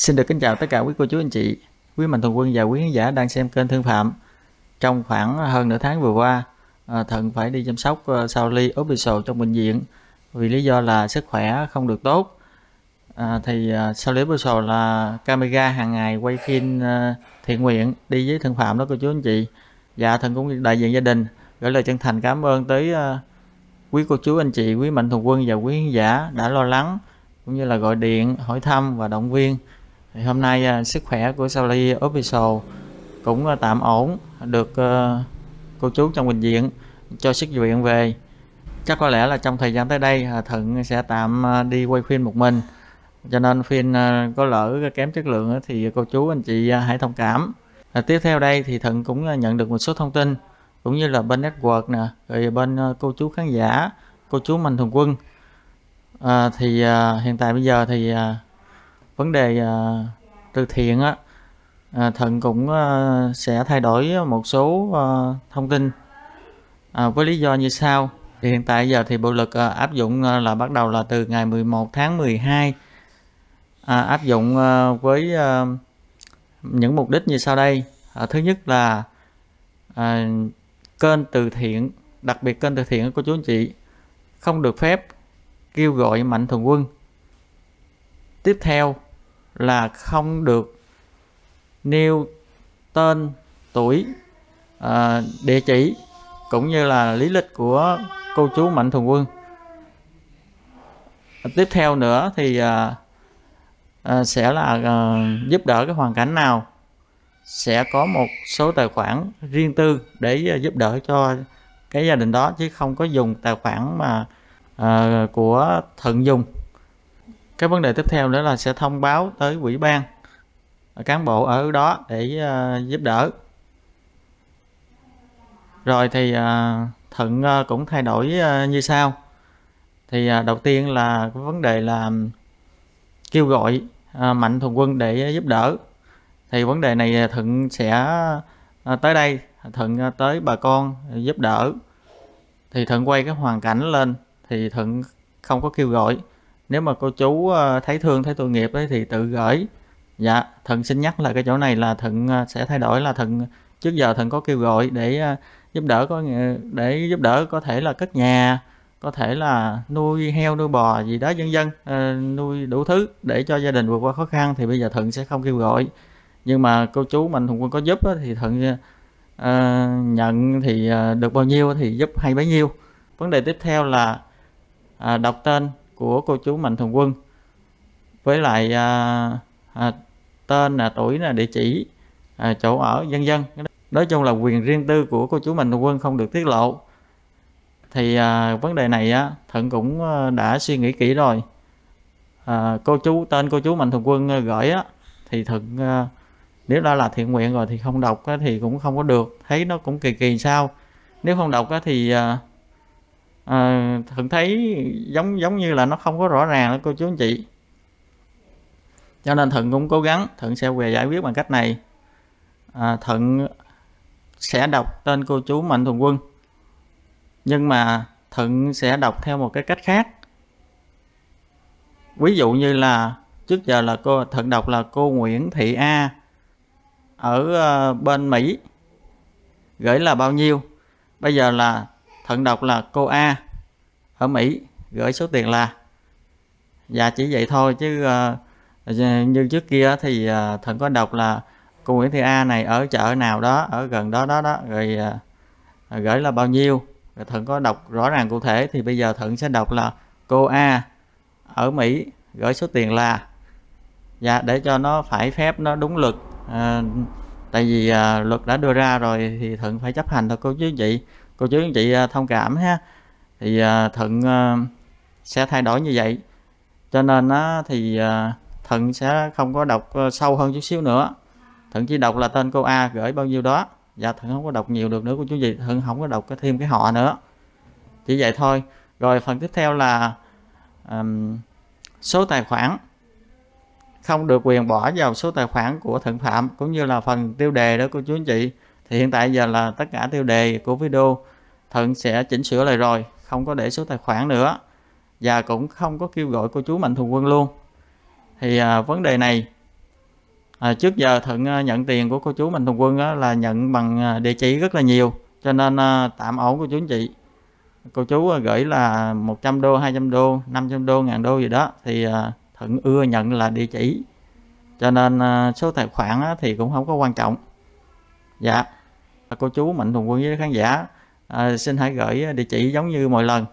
Xin được kính chào tất cả quý cô chú anh chị, quý mạnh thường quân và quý khán giả đang xem kênh Thương Phạm. Trong khoảng hơn nửa tháng vừa qua, ờ, Thần phải đi chăm sóc ờ, sau ly official trong bệnh viện vì lý do là sức khỏe không được tốt. À, thì sau ly official là camera hàng ngày quay phim thiện nguyện đi với thương Phạm đó cô chú anh chị. Dạ Thần cũng đại diện gia đình gửi lời chân thành cảm ơn tới quý cô chú anh chị, quý mạnh thường quân và quý khán giả đã lo lắng cũng như là gọi điện hỏi thăm và động viên thì hôm nay à, sức khỏe của Sally Official cũng à, tạm ổn được à, cô chú trong bệnh viện cho sức viện về chắc có lẽ là trong thời gian tới đây thận sẽ tạm đi quay phim một mình cho nên phim có lỡ kém chất lượng thì cô chú anh chị hãy thông cảm à, tiếp theo đây thì thận cũng nhận được một số thông tin cũng như là bên network nè rồi bên cô chú khán giả cô chú Mạnh Thường Quân à, thì à, hiện tại bây giờ thì à, vấn đề uh, từ thiện á uh, thần cũng uh, sẽ thay đổi một số uh, thông tin uh, với lý do như sau hiện tại giờ thì bộ luật uh, áp dụng uh, là bắt đầu là từ ngày 11 tháng 12 uh, áp dụng uh, với uh, những mục đích như sau đây uh, thứ nhất là uh, kênh từ thiện đặc biệt kênh từ thiện của chú anh chị không được phép kêu gọi mạnh thường quân tiếp theo là không được nêu tên tuổi à, địa chỉ cũng như là lý lịch của cô chú mạnh thường quân tiếp theo nữa thì à, à, sẽ là à, giúp đỡ cái hoàn cảnh nào sẽ có một số tài khoản riêng tư để giúp đỡ cho cái gia đình đó chứ không có dùng tài khoản mà uh, của thận dùng cái vấn đề tiếp theo nữa là sẽ thông báo tới quỹ ban cán bộ ở đó để uh, giúp đỡ rồi thì uh, thuận uh, cũng thay đổi uh, như sau thì uh, đầu tiên là cái vấn đề là kêu gọi uh, mạnh thường quân để giúp đỡ thì vấn đề này thuận sẽ uh, tới đây thuận uh, tới bà con giúp đỡ thì thuận quay cái hoàn cảnh lên thì thuận không có kêu gọi nếu mà cô chú ờ, thấy thương thấy tội nghiệp ấy, thì tự gửi dạ thần xin nhắc là cái chỗ này là thần ờ, sẽ thay đổi là thần trước giờ thần có kêu gọi để ờ, giúp đỡ có để giúp đỡ có thể là cất nhà có thể là nuôi heo nuôi bò gì đó dân dân nuôi đủ thứ để cho gia đình vượt qua khó khăn thì bây giờ thần sẽ không kêu gọi nhưng mà cô chú mình hùng quân có giúp thì thần uh, nhận thì uh, được bao nhiêu thì giúp hay bấy nhiêu vấn đề tiếp theo là uh, đọc tên của cô chú Mạnh Thường Quân với lại à, à, tên là tuổi là địa chỉ à, chỗ ở dân dân nói chung là quyền riêng tư của cô chú Mạnh Thường Quân không được tiết lộ thì à, vấn đề này á thận cũng à, đã suy nghĩ kỹ rồi à, cô chú tên cô chú Mạnh Thường Quân à, gửi á thì thận à, nếu đã là thiện nguyện rồi thì không đọc á, thì cũng không có được thấy nó cũng kỳ kỳ sao nếu không đọc á, thì à, Ờ, thường thấy giống giống như là nó không có rõ ràng đó cô chú anh chị cho nên thuận cũng cố gắng thuận sẽ về giải quyết bằng cách này à, thuận sẽ đọc tên cô chú mạnh thường quân nhưng mà thận sẽ đọc theo một cái cách khác ví dụ như là trước giờ là cô thận đọc là cô nguyễn thị a ở ờ, bên mỹ gửi là bao nhiêu bây giờ là thận đọc là cô A ở Mỹ gửi số tiền là và dạ, chỉ vậy thôi chứ uh, như trước kia thì uh, thận có đọc là cô Nguyễn Thị A này ở chợ nào đó ở gần đó đó đó rồi uh, gửi là bao nhiêu rồi thận có đọc rõ ràng cụ thể thì bây giờ thận sẽ đọc là cô A ở Mỹ gửi số tiền là dạ để cho nó phải phép nó đúng luật à, tại vì à, luật đã đưa ra rồi thì thận phải chấp hành thôi cô chứ vậy cô chú anh chị à, thông cảm ha thì à, thận à, sẽ thay đổi như vậy cho nên á, thì thận sẽ không có đọc sâu hơn chút xíu nữa thận chỉ đọc là tên cô A gửi bao nhiêu đó dạ thận không có đọc nhiều được nữa cô chú gì thận không có đọc cái thêm cái họ nữa chỉ vậy thôi rồi phần tiếp theo là um, số tài khoản không được quyền bỏ vào số tài khoản của thận phạm cũng như là phần tiêu đề đó cô chú anh chị thì hiện tại giờ là tất cả tiêu đề của video thuận sẽ chỉnh sửa lại rồi không có để số tài khoản nữa và cũng không có kêu gọi cô chú mạnh thường quân luôn thì à, vấn đề này à, trước giờ thuận à, nhận tiền của cô chú mạnh thường quân á, là nhận bằng à, địa chỉ rất là nhiều cho nên à, tạm ổn của chú anh chị cô chú à, gửi là 100 đô 200 đô 500 đô ngàn đô gì đó thì à, thuận ưa nhận là địa chỉ cho nên số tài khoản thì cũng không có quan trọng dạ À, cô chú Mạnh Thường Quân với khán giả à, xin hãy gửi địa chỉ giống như mọi lần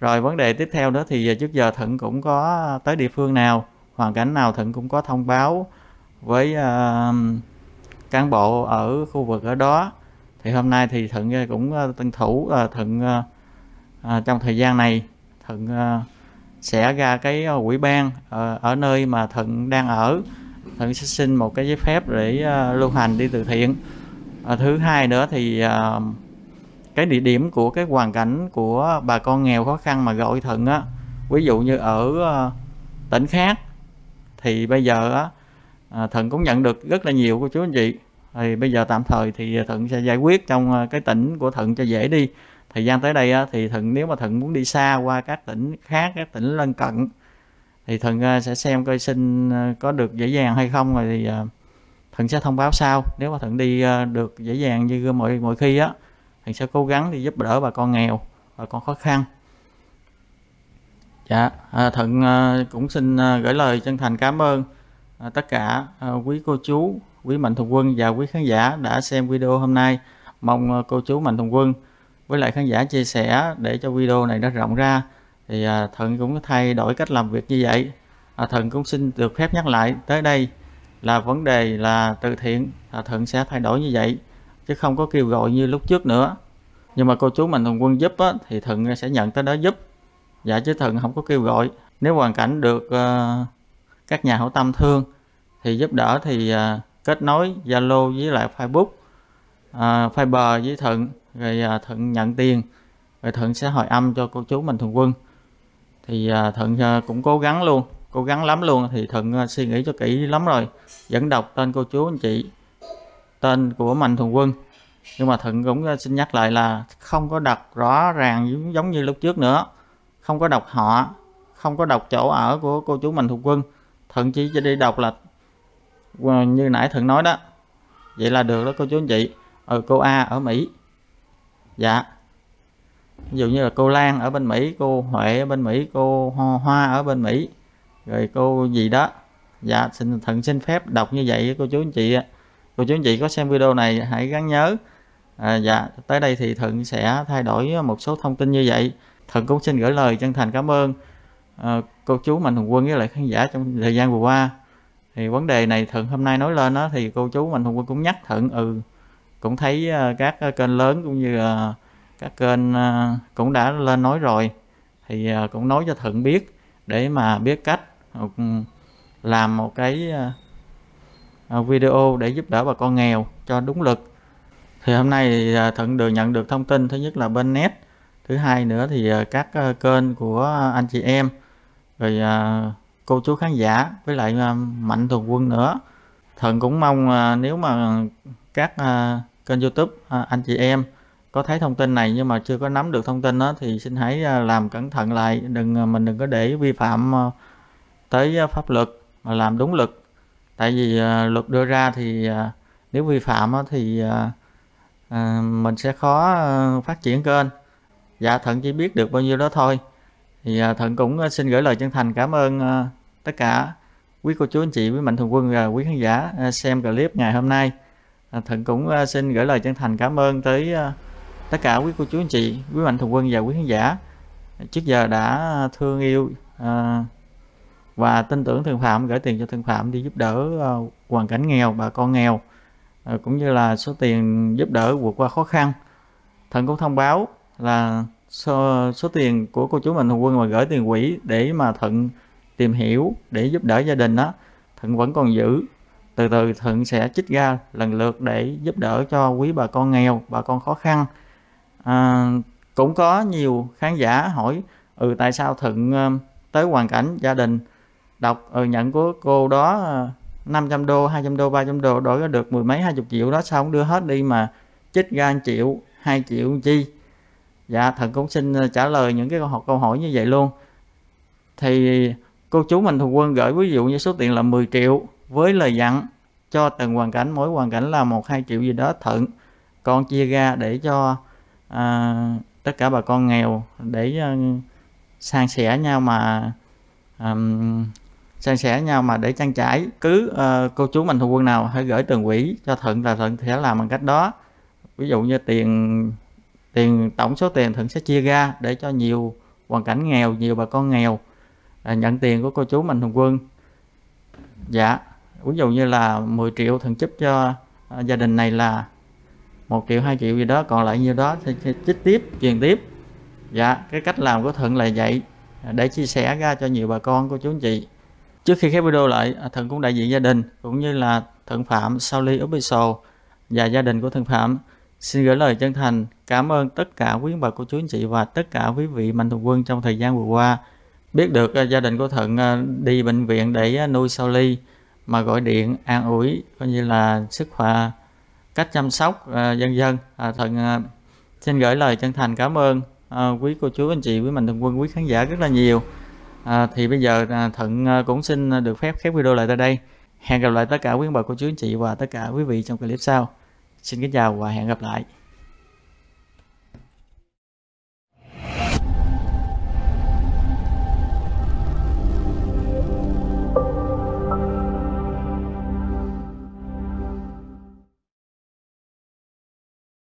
rồi vấn đề tiếp theo đó thì trước giờ Thuận cũng có tới địa phương nào hoàn cảnh nào Thuận cũng có thông báo với à, cán bộ ở khu vực ở đó thì hôm nay thì Thuận à, cũng à, tuân thủ à, Thuận à, trong thời gian này Thuận à, sẽ ra cái quỹ ban ở, ở nơi mà Thuận đang ở Thuận sẽ xin một cái giấy phép để lưu hành đi từ thiện à, thứ hai nữa thì à, cái địa điểm của cái hoàn cảnh của bà con nghèo khó khăn mà gọi thận á ví dụ như ở à, tỉnh khác thì bây giờ á à, thận cũng nhận được rất là nhiều cô chú anh chị thì bây giờ tạm thời thì thận sẽ giải quyết trong à, cái tỉnh của thận cho dễ đi thời gian tới đây á, thì thận nếu mà thận muốn đi xa qua các tỉnh khác các tỉnh lân cận thì thận à, sẽ xem coi xin à, có được dễ dàng hay không rồi thì thuận sẽ thông báo sau nếu mà thuận đi ờ, được dễ dàng như mọi mọi khi á thuận sẽ cố gắng đi giúp đỡ bà con nghèo bà con khó khăn dạ à, thuận ờ, cũng xin ờ, gửi lời chân thành cảm ơn tất cả quý cô chú quý mạnh thường quân và quý khán giả đã xem video hôm nay mong cô chú mạnh thường quân với lại khán giả chia sẻ để cho video này nó rộng ra thì thuận cũng thay đổi cách làm việc như vậy à, thuận cũng xin được phép nhắc lại tới đây là vấn đề là từ thiện là thuận sẽ thay đổi như vậy chứ không có kêu gọi như lúc trước nữa nhưng mà cô chú mạnh thường quân giúp á, thì thuận sẽ nhận tới đó giúp dạ chứ thuận không có kêu gọi nếu hoàn cảnh được uh, các nhà hảo tâm thương thì giúp đỡ thì uh, kết nối zalo với lại facebook uh, fiber với thuận rồi uh, thuận nhận tiền rồi thuận sẽ hồi âm cho cô chú mạnh thường quân thì uh, thuận uh, cũng cố gắng luôn cố gắng lắm luôn thì thuận ờ, suy nghĩ cho kỹ lắm rồi vẫn đọc tên cô chú anh chị tên của mạnh thường quân nhưng mà thuận cũng ờ, xin nhắc lại là không có đọc rõ ràng giống giống như lúc trước nữa không có đọc họ không có đọc chỗ ở của cô chú mạnh thường quân thuận chỉ cho đi đọc là ờ, như nãy thuận nói đó vậy là được đó cô chú anh chị ở cô a ở mỹ dạ ví dụ như là cô Lan ở bên Mỹ cô Huệ ở bên Mỹ cô Hoa ở bên Mỹ rồi cô gì đó dạ xin thận xin phép đọc như vậy cô chú anh chị cô chú anh chị có xem video này hãy gắn nhớ à, dạ tới đây thì thận sẽ thay đổi một số thông tin như vậy thận cũng xin gửi lời chân thành cảm ơn à, cô chú mạnh hùng quân với lại khán giả trong thời gian vừa qua thì vấn đề này thận hôm nay nói lên đó thì cô chú mạnh hùng quân cũng nhắc thận ừ cũng thấy à, các à, kênh lớn cũng như à, các kênh cũng đã lên nói rồi thì cũng nói cho thận biết để mà biết cách Ờ, làm một cái ờ, ờ, video để giúp đỡ bà con nghèo cho đúng lực thì hôm nay thì thuận được nhận được thông tin thứ nhất là bên net thứ hai nữa thì các kênh của anh chị em rồi cô chú khán giả với lại mạnh thường quân nữa thận cũng mong nếu mà các kênh youtube anh chị em có thấy thông tin này nhưng mà chưa có nắm được thông tin đó thì xin hãy làm cẩn thận lại đừng mình đừng có để vi phạm tới à, pháp luật mà làm đúng luật tại vì à, luật đưa ra thì à, nếu vi phạm thì mình sẽ khó phát triển kênh dạ thận chỉ biết được bao nhiêu đó thôi thì thận cũng xin gửi lời chân thành cảm ơn tất cả quý cô chú anh chị quý mạnh thường quân và quý khán giả xem clip ngày hôm nay thận cũng xin gửi lời chân thành cảm ơn tới tất cả quý cô chú anh chị quý mạnh thường quân và quý khán giả trước giờ đã thương yêu uh, và tin tưởng thương phạm gửi tiền cho thương phạm đi giúp đỡ ờ, hoàn cảnh nghèo bà con nghèo ờ, cũng như là số tiền giúp đỡ vượt qua khó khăn thần cũng thông báo là số, số tiền của cô chú mạnh thường quân mà gửi tiền quỹ để mà thận tìm hiểu để giúp đỡ gia đình đó thận vẫn còn giữ từ từ thận sẽ chích ra lần lượt để giúp đỡ cho quý bà con nghèo bà con khó khăn à, cũng có nhiều khán giả hỏi ừ tại sao thận tới hoàn cảnh gia đình đọc ừ, nhận của cô đó 500 ờ, đô 200 đô 300 đô đổi ra được mười mấy hai chục triệu đó sao không đưa hết đi mà chích ra 1 triệu 2 triệu chi dạ thần cũng xin ờ, trả lời những cái câu hỏi, câu hỏi như vậy luôn thì cô chú mình thường quân gửi ví dụ như số tiền là 10 triệu với lời dặn cho từng hoàn cảnh mỗi hoàn cảnh là một hai triệu gì đó thận con chia ra để cho à, tất cả bà con nghèo để uh, san sẻ nhau mà um, san sẻ nhau mà để trang trải cứ uh, cô chú mạnh thường quân nào hãy gửi tường quỹ cho thuận là thuận sẽ làm bằng cách đó ví dụ như tiền tiền tổng số tiền thuận sẽ chia ra để cho nhiều hoàn cảnh nghèo nhiều bà con nghèo à, nhận tiền của cô chú mạnh thường quân dạ ví dụ như là 10 triệu thuận giúp cho à, gia đình này là một triệu hai triệu gì đó còn lại nhiêu đó sẽ chích tiếp truyền tiếp dạ cái cách làm của thuận là vậy để chia sẻ ra cho nhiều bà con cô chú anh chị Trước khi khép video lại, thận cũng đại diện gia đình cũng như là thận Phạm Sao Ly Official và gia đình của thận Phạm xin gửi lời chân thành cảm ơn tất cả quý bà cô chú anh chị và tất cả quý vị mạnh thường quân trong thời gian vừa qua. Biết được à, gia đình của Thận à, đi bệnh viện để à, nuôi Sao Ly mà gọi điện an ủi coi như là sức khỏe cách chăm sóc dân dân Thận xin gửi lời chân thành cảm ơn quý cô chú anh chị quý mạnh thường quân quý khán giả rất là nhiều à, thì bây giờ à, Thuận à, cũng xin à, được phép khép video lại tại đây hẹn gặp lại tất cả quý bà cô chú anh chị và tất cả quý vị trong clip sau xin kính chào và hẹn gặp lại